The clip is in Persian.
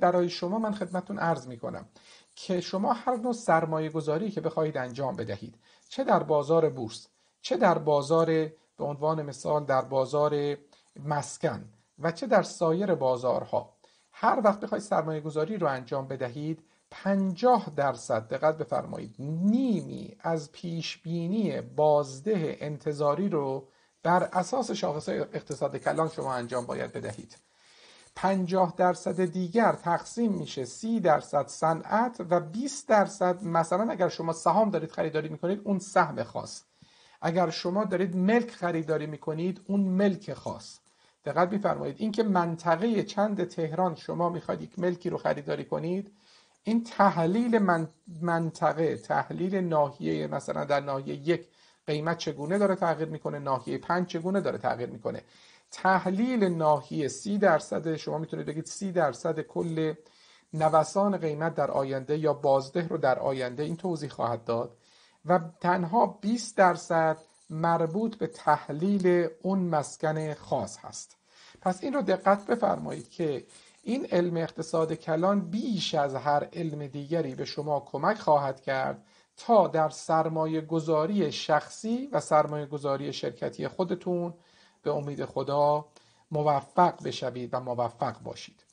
برای شما من خدمتون عرض می کنم که شما هر نوع سرمایه گذاری که بخواهید انجام بدهید چه در بازار بورس چه در بازار به عنوان مثال در بازار مسکن و چه در سایر بازارها هر وقت بخواید سرمایه گذاری رو انجام بدهید 50 درصد دقت بفرمایید نیمی از پیش بینی بازده انتظاری رو بر اساس شاخصهای اقتصاد کلان شما انجام باید بدهید 50 درصد دیگر تقسیم میشه 30 درصد صنعت و 20 درصد مثلا اگر شما سهام دارید خریداری میکنید اون سهم خاص اگر شما دارید ملک خریداری میکنید اون ملک خاص دقت میفرمایید اینکه منطقه چند تهران شما میخواید یک ملکی رو خریداری کنید این تحلیل منطقه تحلیل ناحیه مثلا در ناحیه یک قیمت چگونه داره تغییر میکنه ناحیه 5 چگونه داره تغییر میکنه تحلیل ناحیه 30 درصد شما میتونید بگید 30 درصد کل نوسان قیمت در آینده یا بازده رو در آینده این توضیح خواهد داد و تنها 20 درصد مربوط به تحلیل اون مسکن خاص هست پس این رو دقت بفرمایید که این علم اقتصاد کلان بیش از هر علم دیگری به شما کمک خواهد کرد تا در سرمایه گذاری شخصی و سرمایه گذاری شرکتی خودتون به امید خدا موفق بشوید و موفق باشید